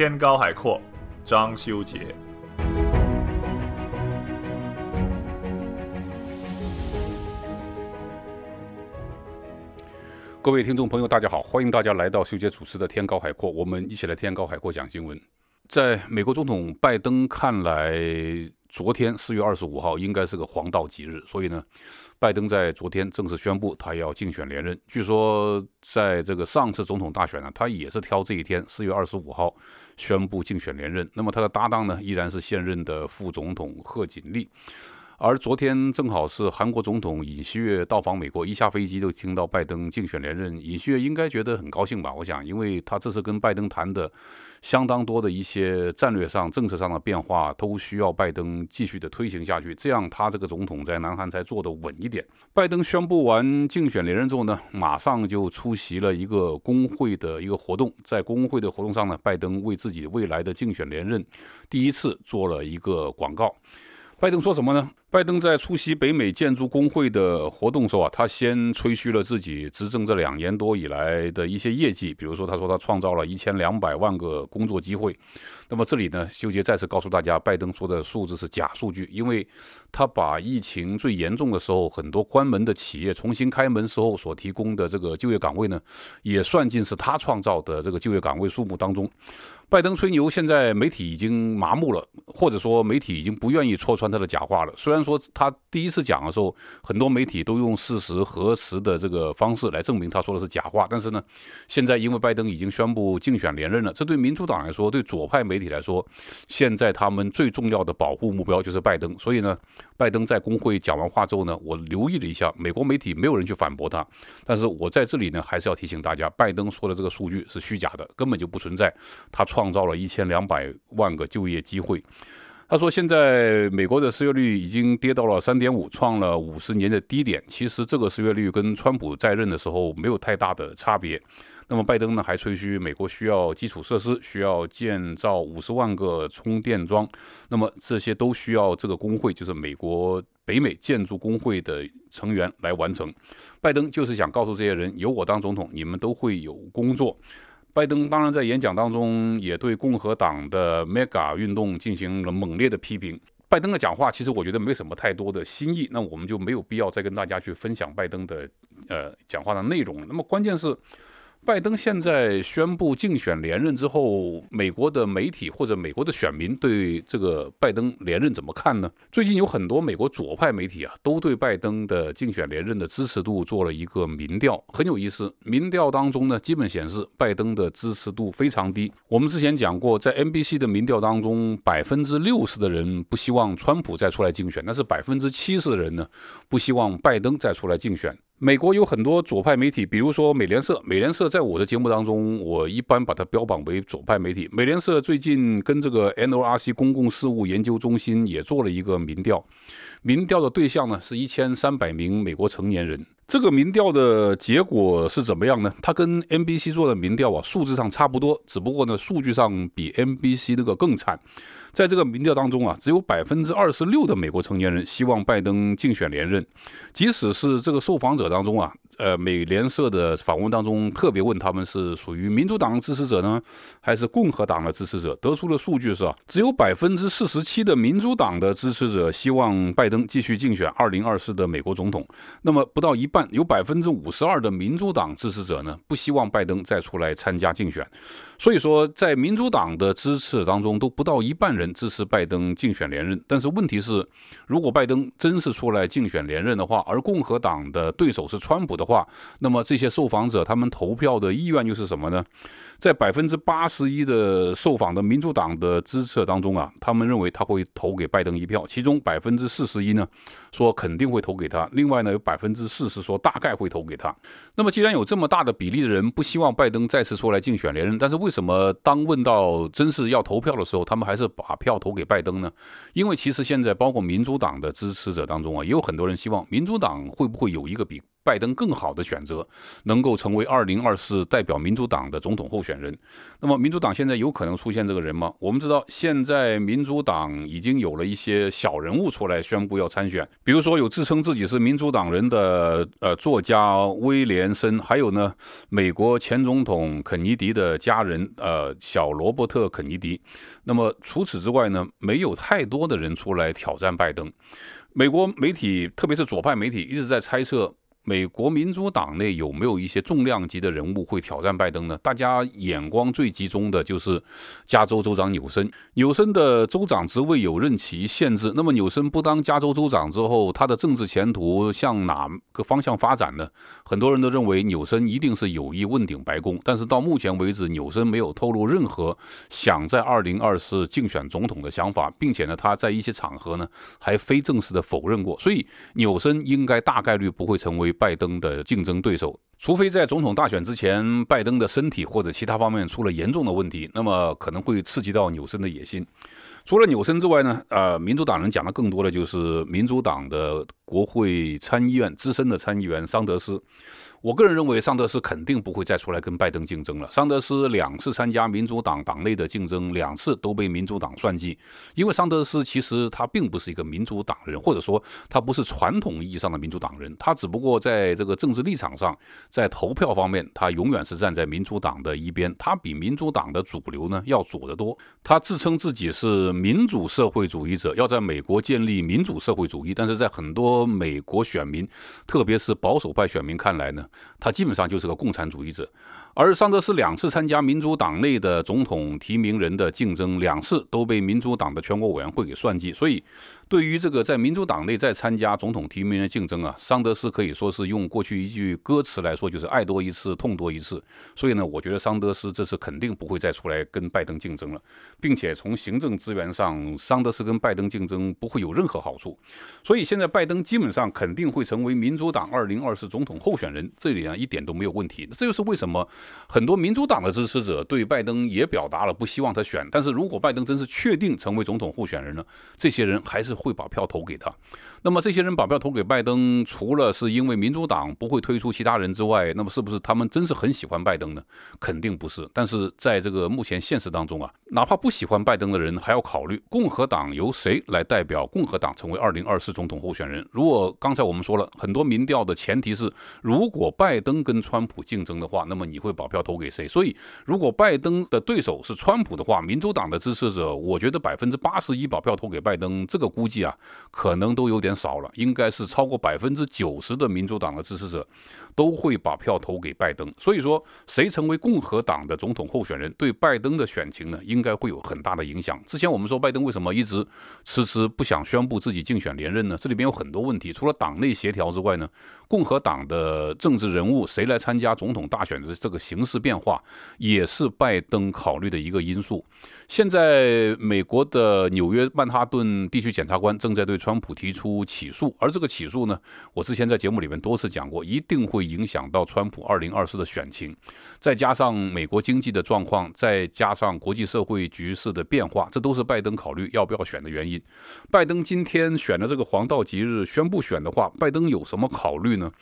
天高海阔，张修杰。各位听众朋友，大家好，欢迎大家来到修杰主持的《天高海阔》，我们一起来《天高海阔》讲新闻。在美国总统拜登看来，昨天四月二十五号应该是个黄道吉日，所以呢，拜登在昨天正式宣布他要竞选连任。据说，在这个上次总统大选呢，他也是挑这一天四月二十五号。宣布竞选连任。那么他的搭档呢？依然是现任的副总统贺锦丽。而昨天正好是韩国总统尹锡悦到访美国，一下飞机就听到拜登竞选连任，尹锡悦应该觉得很高兴吧？我想，因为他这次跟拜登谈的相当多的一些战略上、政策上的变化，都需要拜登继续的推行下去，这样他这个总统在南韩才做得稳一点。拜登宣布完竞选连任之后呢，马上就出席了一个工会的一个活动，在工会的活动上呢，拜登为自己未来的竞选连任第一次做了一个广告。拜登说什么呢？拜登在出席北美建筑工会的活动时候啊，他先吹嘘了自己执政这两年多以来的一些业绩，比如说他说他创造了一千两百万个工作机会。那么这里呢，修杰再次告诉大家，拜登说的数字是假数据，因为他把疫情最严重的时候很多关门的企业重新开门时候所提供的这个就业岗位呢，也算进是他创造的这个就业岗位数目当中。拜登吹牛，现在媒体已经麻木了，或者说媒体已经不愿意戳穿他的假话了。虽然然说他第一次讲的时候，很多媒体都用事实核实的这个方式来证明他说的是假话。但是呢，现在因为拜登已经宣布竞选连任了，这对民主党来说，对左派媒体来说，现在他们最重要的保护目标就是拜登。所以呢，拜登在工会讲完话之后呢，我留意了一下，美国媒体没有人去反驳他。但是我在这里呢，还是要提醒大家，拜登说的这个数据是虚假的，根本就不存在。他创造了一千两百万个就业机会。他说，现在美国的失业率已经跌到了三点五，创了五十年的低点。其实这个失业率跟川普在任的时候没有太大的差别。那么拜登呢，还吹嘘美国需要基础设施，需要建造五十万个充电桩。那么这些都需要这个工会，就是美国北美建筑工会的成员来完成。拜登就是想告诉这些人，有我当总统，你们都会有工作。拜登当然在演讲当中也对共和党的 Mega 运动进行了猛烈的批评。拜登的讲话其实我觉得没什么太多的新意，那我们就没有必要再跟大家去分享拜登的呃讲话的内容。那么关键是。拜登现在宣布竞选连任之后，美国的媒体或者美国的选民对这个拜登连任怎么看呢？最近有很多美国左派媒体啊，都对拜登的竞选连任的支持度做了一个民调，很有意思。民调当中呢，基本显示拜登的支持度非常低。我们之前讲过，在 NBC 的民调当中，百分之六十的人不希望川普再出来竞选，但是百分之七十的人呢，不希望拜登再出来竞选。美国有很多左派媒体，比如说美联社。美联社在我的节目当中，我一般把它标榜为左派媒体。美联社最近跟这个 NORC 公共事务研究中心也做了一个民调，民调的对象呢是一千三百名美国成年人。这个民调的结果是怎么样呢？它跟 NBC 做的民调啊，数字上差不多，只不过呢，数据上比 NBC 那个更惨。在这个民调当中啊，只有百分之二十六的美国成年人希望拜登竞选连任。即使是这个受访者当中啊，呃，美联社的访问当中特别问他们是属于民主党支持者呢，还是共和党的支持者，得出的数据是啊，只有百分之四十七的民主党的支持者希望拜登继续竞选二零二四的美国总统。那么不到一半，有百分之五十二的民主党支持者呢，不希望拜登再出来参加竞选。所以说，在民主党的支持当中，都不到一半人支持拜登竞选连任。但是问题是，如果拜登真是出来竞选连任的话，而共和党的对手是川普的话，那么这些受访者他们投票的意愿又是什么呢？在百分之八十一的受访的民主党的支持当中啊，他们认为他会投给拜登一票，其中百分之四十一呢说肯定会投给他，另外呢有百分之四十说大概会投给他。那么既然有这么大的比例的人不希望拜登再次出来竞选连任，但是为为什么当问到真是要投票的时候，他们还是把票投给拜登呢？因为其实现在包括民主党的支持者当中啊，也有很多人希望民主党会不会有一个比。拜登更好的选择，能够成为二零二四代表民主党的总统候选人。那么，民主党现在有可能出现这个人吗？我们知道，现在民主党已经有了一些小人物出来宣布要参选，比如说有自称自己是民主党人的呃作家威廉森，还有呢，美国前总统肯尼迪的家人呃小罗伯特肯尼迪。那么除此之外呢，没有太多的人出来挑战拜登。美国媒体，特别是左派媒体，一直在猜测。美国民主党内有没有一些重量级的人物会挑战拜登呢？大家眼光最集中的就是加州州长纽森。纽森的州长职位有任期限制，那么纽森不当加州州长之后，他的政治前途向哪个方向发展呢？很多人都认为纽森一定是有意问鼎白宫，但是到目前为止，纽森没有透露任何想在二零二四竞选总统的想法，并且呢，他在一些场合呢还非正式的否认过。所以纽森应该大概率不会成为。拜登的竞争对手，除非在总统大选之前，拜登的身体或者其他方面出了严重的问题，那么可能会刺激到纽森的野心。除了纽森之外呢？呃，民主党人讲的更多的就是民主党的国会参议院资深的参议员桑德斯。我个人认为，桑德斯肯定不会再出来跟拜登竞争了。桑德斯两次参加民主党党内的竞争，两次都被民主党算计。因为桑德斯其实他并不是一个民主党人，或者说他不是传统意义上的民主党人，他只不过在这个政治立场上，在投票方面，他永远是站在民主党的一边。他比民主党的主流呢要左得多。他自称自己是民主社会主义者，要在美国建立民主社会主义。但是在很多美国选民，特别是保守派选民看来呢？他基本上就是个共产主义者。而桑德斯两次参加民主党内的总统提名人的竞争，两次都被民主党的全国委员会给算计。所以，对于这个在民主党内再参加总统提名人竞争啊，桑德斯可以说是用过去一句歌词来说，就是爱多一次，痛多一次。所以呢，我觉得桑德斯这次肯定不会再出来跟拜登竞争了，并且从行政资源上，桑德斯跟拜登竞争不会有任何好处。所以现在拜登基本上肯定会成为民主党二零二四总统候选人，这里呢一点都没有问题。这就是为什么？很多民主党的支持者对拜登也表达了不希望他选，但是如果拜登真是确定成为总统候选人呢？这些人还是会把票投给他。那么这些人把票投给拜登，除了是因为民主党不会推出其他人之外，那么是不是他们真是很喜欢拜登呢？肯定不是。但是在这个目前现实当中啊，哪怕不喜欢拜登的人，还要考虑共和党由谁来代表共和党成为2024总统候选人。如果刚才我们说了很多民调的前提是，如果拜登跟川普竞争的话，那么你会。保票投给谁？所以，如果拜登的对手是川普的话，民主党的支持者，我觉得百分之八十一保票投给拜登，这个估计啊，可能都有点少了，应该是超过百分之九十的民主党的支持者，都会把票投给拜登。所以说，谁成为共和党的总统候选人，对拜登的选情呢，应该会有很大的影响。之前我们说拜登为什么一直迟迟不想宣布自己竞选连任呢？这里边有很多问题，除了党内协调之外呢，共和党的政治人物谁来参加总统大选的这个？形势变化也是拜登考虑的一个因素。现在，美国的纽约曼哈顿地区检察官正在对川普提出起诉，而这个起诉呢，我之前在节目里面多次讲过，一定会影响到川普二零二四的选情。再加上美国经济的状况，再加上国际社会局势的变化，这都是拜登考虑要不要选的原因。拜登今天选的这个黄道吉日宣布选的话，拜登有什么考虑呢？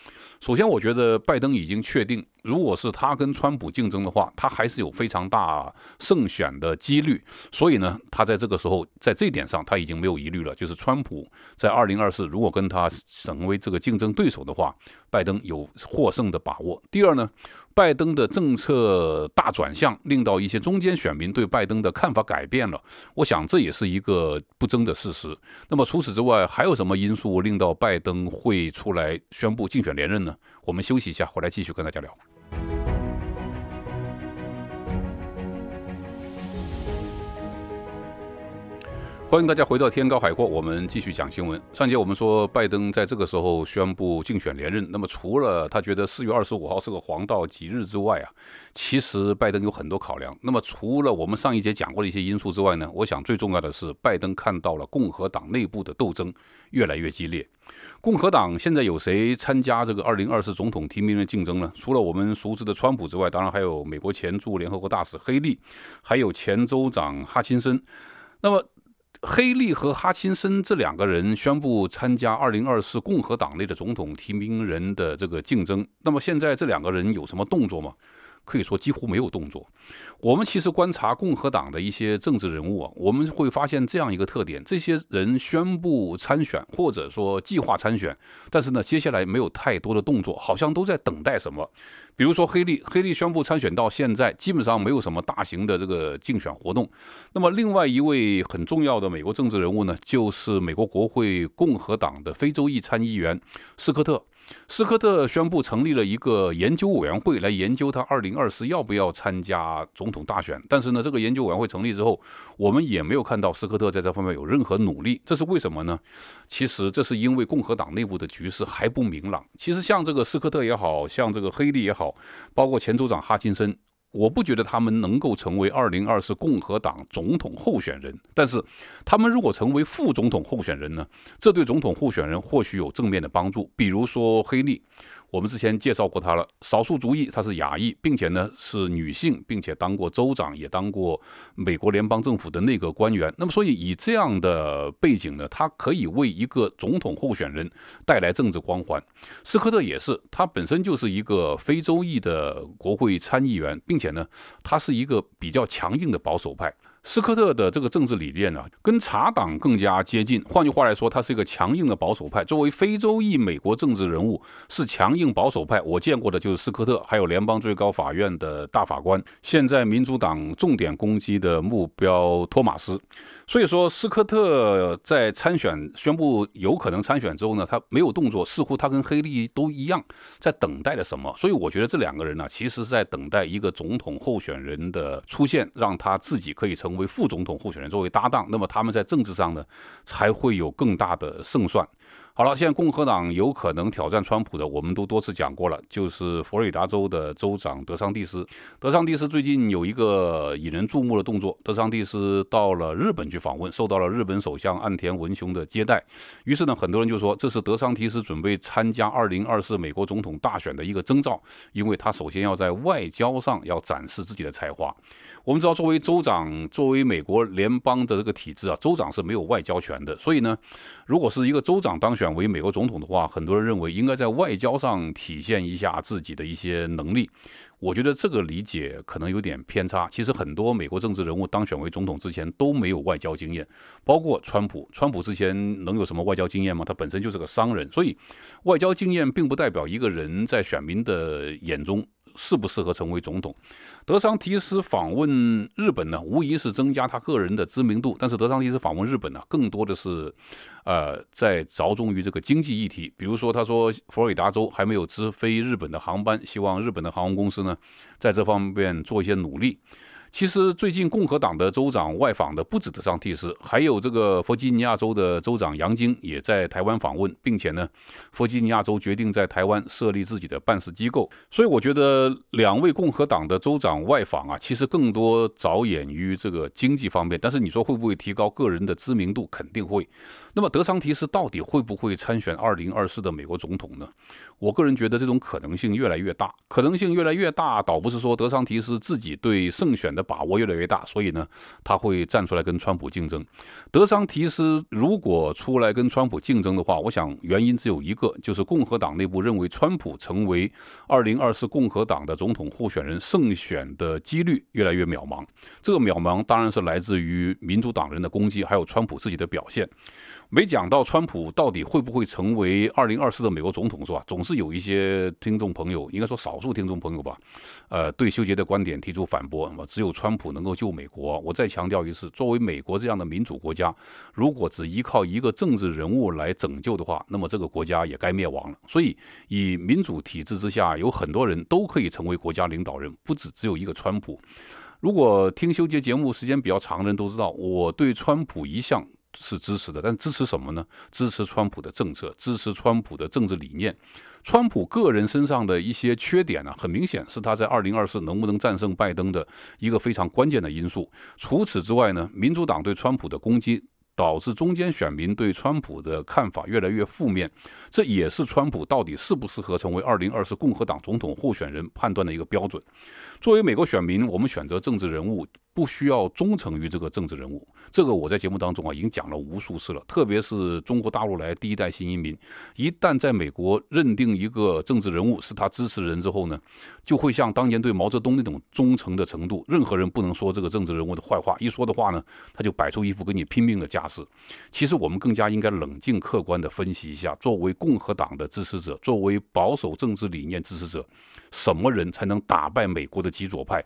首先，我觉得拜登已经确定，如果是他跟川普竞争的话，他还是有非常大胜选的几率。所以呢，他在这个时候，在这一点上他已经没有疑虑了，就是川普在二零二四如果跟他成为这个竞争对手的话，拜登有获胜的把握。第二呢。拜登的政策大转向，令到一些中间选民对拜登的看法改变了。我想这也是一个不争的事实。那么除此之外，还有什么因素令到拜登会出来宣布竞选连任呢？我们休息一下，回来继续跟大家聊。欢迎大家回到《天高海阔》，我们继续讲新闻。上节我们说，拜登在这个时候宣布竞选连任。那么，除了他觉得四月二十五号是个黄道吉日之外啊，其实拜登有很多考量。那么，除了我们上一节讲过的一些因素之外呢，我想最重要的是，拜登看到了共和党内部的斗争越来越激烈。共和党现在有谁参加这个二零二四总统提名的竞争呢？除了我们熟知的川普之外，当然还有美国前驻联合国大使黑利，还有前州长哈钦森。那么黑利和哈钦森这两个人宣布参加二零二四共和党内的总统提名人的这个竞争。那么现在这两个人有什么动作吗？可以说几乎没有动作。我们其实观察共和党的一些政治人物啊，我们会发现这样一个特点：这些人宣布参选，或者说计划参选，但是呢，接下来没有太多的动作，好像都在等待什么。比如说黑利，黑利宣布参选到现在，基本上没有什么大型的这个竞选活动。那么，另外一位很重要的美国政治人物呢，就是美国国会共和党的非洲裔参议员斯科特。斯科特宣布成立了一个研究委员会，来研究他二零二四要不要参加总统大选。但是呢，这个研究委员会成立之后，我们也没有看到斯科特在这方面有任何努力。这是为什么呢？其实这是因为共和党内部的局势还不明朗。其实像这个斯科特也好像这个黑利也好，包括前组长哈金森。我不觉得他们能够成为二零二四共和党总统候选人，但是他们如果成为副总统候选人呢？这对总统候选人或许有正面的帮助，比如说黑利。我们之前介绍过他了，少数族裔，他是亚裔，并且呢是女性，并且当过州长，也当过美国联邦政府的内阁官员。那么，所以以这样的背景呢，他可以为一个总统候选人带来政治光环。斯科特也是，他本身就是一个非洲裔的国会参议员，并且呢，他是一个比较强硬的保守派。斯科特的这个政治理念呢，跟茶党更加接近。换句话来说，他是一个强硬的保守派。作为非洲裔美国政治人物，是强硬保守派。我见过的就是斯科特，还有联邦最高法院的大法官。现在民主党重点攻击的目标，托马斯。所以说，斯科特在参选宣布有可能参选之后呢，他没有动作，似乎他跟黑利都一样，在等待着什么。所以我觉得这两个人呢，其实是在等待一个总统候选人的出现，让他自己可以成为副总统候选人，作为搭档，那么他们在政治上呢，才会有更大的胜算。好了，现在共和党有可能挑战川普的，我们都多次讲过了，就是佛罗里达州的州长德桑蒂斯。德桑蒂斯最近有一个引人注目的动作，德桑蒂斯到了日本去访问，受到了日本首相岸田文雄的接待。于是呢，很多人就说这是德桑蒂斯准备参加二零二四美国总统大选的一个征兆，因为他首先要在外交上要展示自己的才华。我们知道，作为州长，作为美国联邦的这个体制啊，州长是没有外交权的。所以呢，如果是一个州长当选为美国总统的话，很多人认为应该在外交上体现一下自己的一些能力。我觉得这个理解可能有点偏差。其实很多美国政治人物当选为总统之前都没有外交经验，包括川普。川普之前能有什么外交经验吗？他本身就是个商人，所以外交经验并不代表一个人在选民的眼中。适不适合成为总统？德桑提斯访问日本呢，无疑是增加他个人的知名度。但是德桑提斯访问日本呢，更多的是，呃，在着重于这个经济议题。比如说，他说，佛罗里达州还没有直飞日本的航班，希望日本的航空公司呢，在这方面做一些努力。其实最近共和党的州长外访的不止德桑蒂斯，还有这个弗吉尼亚州的州长杨晶也在台湾访问，并且呢，弗吉尼亚州决定在台湾设立自己的办事机构。所以我觉得两位共和党的州长外访啊，其实更多着眼于这个经济方面。但是你说会不会提高个人的知名度？肯定会。那么德桑蒂斯到底会不会参选二零二四的美国总统呢？我个人觉得这种可能性越来越大，可能性越来越大，倒不是说德桑提斯自己对胜选的把握越来越大，所以呢，他会站出来跟川普竞争。德桑提斯如果出来跟川普竞争的话，我想原因只有一个，就是共和党内部认为川普成为二零二四共和党的总统候选人胜选的几率越来越渺茫。这个渺茫当然是来自于民主党人的攻击，还有川普自己的表现。没讲到川普到底会不会成为二零二四的美国总统，是吧？总是有一些听众朋友，应该说少数听众朋友吧，呃，对修杰的观点提出反驳。那么只有川普能够救美国。我再强调一次，作为美国这样的民主国家，如果只依靠一个政治人物来拯救的话，那么这个国家也该灭亡了。所以，以民主体制之下，有很多人都可以成为国家领导人，不只只有一个川普。如果听修杰节目时间比较长的人都知道，我对川普一向。是支持的，但支持什么呢？支持川普的政策，支持川普的政治理念。川普个人身上的一些缺点呢，很明显是他在二零二四能不能战胜拜登的一个非常关键的因素。除此之外呢，民主党对川普的攻击，导致中间选民对川普的看法越来越负面，这也是川普到底适不适合成为二零二四共和党总统候选人判断的一个标准。作为美国选民，我们选择政治人物。不需要忠诚于这个政治人物，这个我在节目当中啊已经讲了无数次了。特别是中国大陆来第一代新移民，一旦在美国认定一个政治人物是他支持人之后呢，就会像当年对毛泽东那种忠诚的程度。任何人不能说这个政治人物的坏话，一说的话呢，他就摆出一副跟你拼命的架势。其实我们更加应该冷静客观地分析一下：作为共和党的支持者，作为保守政治理念支持者，什么人才能打败美国的极左派？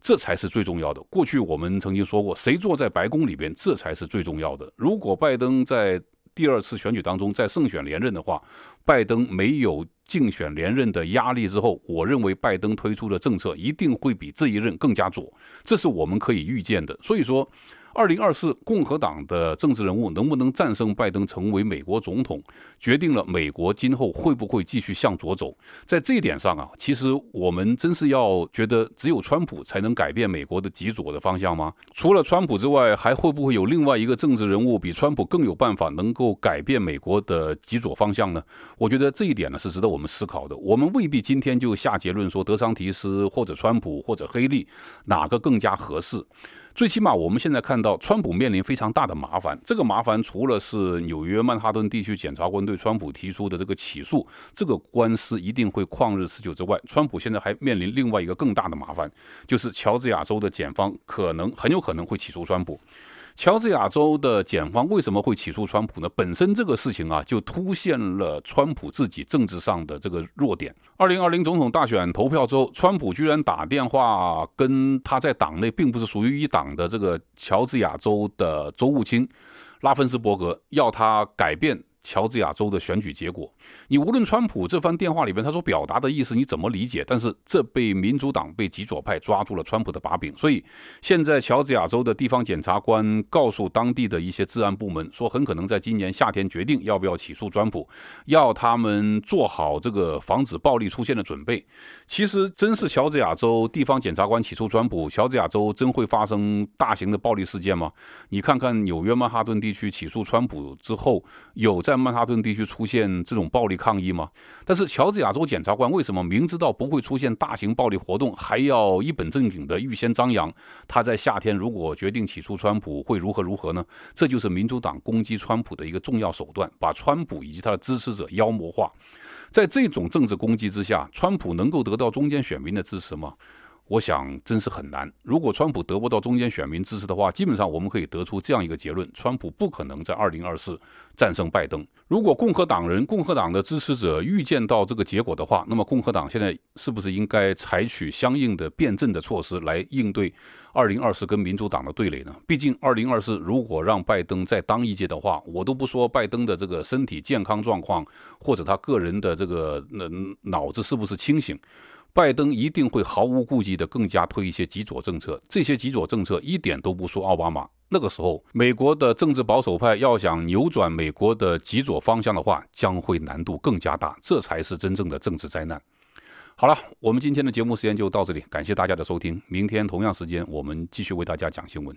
这才是最重要的。过去我们曾经说过，谁坐在白宫里边，这才是最重要的。如果拜登在第二次选举当中在胜选连任的话，拜登没有竞选连任的压力之后，我认为拜登推出的政策一定会比这一任更加左，这是我们可以预见的。所以说。二零二四共和党的政治人物能不能战胜拜登成为美国总统，决定了美国今后会不会继续向左走。在这一点上啊，其实我们真是要觉得只有川普才能改变美国的极左的方向吗？除了川普之外，还会不会有另外一个政治人物比川普更有办法能够改变美国的极左方向呢？我觉得这一点呢是值得我们思考的。我们未必今天就下结论说德桑提斯或者川普或者黑利哪个更加合适。最起码我们现在看到，川普面临非常大的麻烦。这个麻烦除了是纽约曼哈顿地区检察官对川普提出的这个起诉，这个官司一定会旷日持久之外，川普现在还面临另外一个更大的麻烦，就是乔治亚州的检方可能很有可能会起诉川普。乔治亚州的检方为什么会起诉川普呢？本身这个事情啊，就凸显了川普自己政治上的这个弱点。二零二零总统大选投票之后，川普居然打电话跟他在党内并不是属于一党的这个乔治亚州的州务卿拉芬斯伯格，要他改变。乔治亚州的选举结果，你无论川普这番电话里面他所表达的意思你怎么理解？但是这被民主党、被极左派抓住了川普的把柄，所以现在乔治亚州的地方检察官告诉当地的一些治安部门，说很可能在今年夏天决定要不要起诉川普，要他们做好这个防止暴力出现的准备。其实，真是乔治亚州地方检察官起诉川普，乔治亚州真会发生大型的暴力事件吗？你看看纽约曼哈顿地区起诉川普之后有。在曼哈顿地区出现这种暴力抗议吗？但是乔治亚州检察官为什么明知道不会出现大型暴力活动，还要一本正经的预先张扬？他在夏天如果决定起诉川普，会如何如何呢？这就是民主党攻击川普的一个重要手段，把川普以及他的支持者妖魔化。在这种政治攻击之下，川普能够得到中间选民的支持吗？我想，真是很难。如果川普得不到中间选民支持的话，基本上我们可以得出这样一个结论：川普不可能在二零二四战胜拜登。如果共和党人、共和党的支持者预见到这个结果的话，那么共和党现在是不是应该采取相应的辩证的措施来应对二零二四跟民主党的对垒呢？毕竟二零二四如果让拜登再当一届的话，我都不说拜登的这个身体健康状况，或者他个人的这个脑脑子是不是清醒。拜登一定会毫无顾忌地更加推一些极左政策，这些极左政策一点都不输奥巴马。那个时候，美国的政治保守派要想扭转美国的极左方向的话，将会难度更加大，这才是真正的政治灾难。好了，我们今天的节目时间就到这里，感谢大家的收听，明天同样时间我们继续为大家讲新闻。